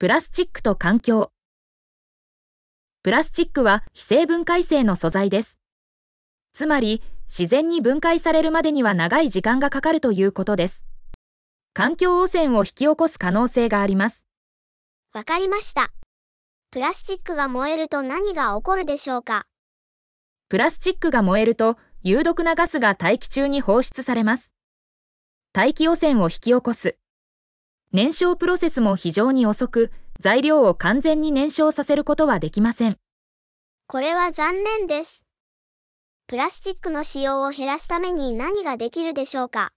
プラスチックと環境プラスチックは非生分解性の素材ですつまり自然に分解されるまでには長い時間がかかるということです環境汚染を引き起こす可能性がありますわかりましたプラスチックが燃えると何が起こるでしょうかプラスチックが燃えると有毒なガスが大気中に放出されます大気汚染を引き起こす燃焼プロセスも非常に遅く、材料を完全に燃焼させることはできません。これは残念です。プラスチックの使用を減らすために何ができるでしょうか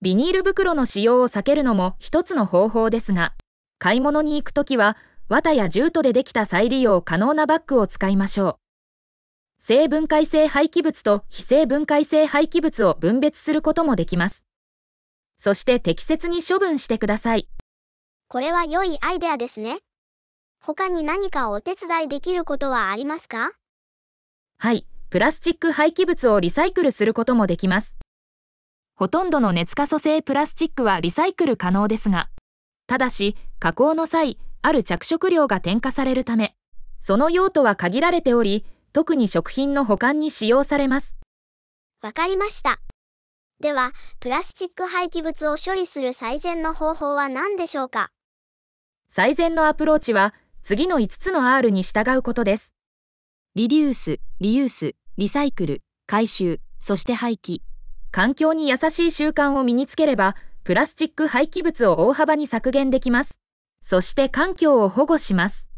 ビニール袋の使用を避けるのも一つの方法ですが、買い物に行くときは、綿やジュートでできた再利用可能なバッグを使いましょう。生分解性廃棄物と非生分解性廃棄物を分別することもできます。そして適切に処分してください。これは良いアイデアですね。他に何かお手伝いできることはありますかはい、プラスチック廃棄物をリサイクルすることもできます。ほとんどの熱可塑性プラスチックはリサイクル可能ですが、ただし、加工の際、ある着色料が添加されるため、その用途は限られており、特に食品の保管に使用されます。わかりました。では、プラスチック廃棄物を処理する最善の方法は何でしょうか最善のアプローチは、次の5つの R に従うことです。リデュース、リユース、リサイクル、回収、そして廃棄。環境に優しい習慣を身につければ、プラスチック廃棄物を大幅に削減できます。そして環境を保護します。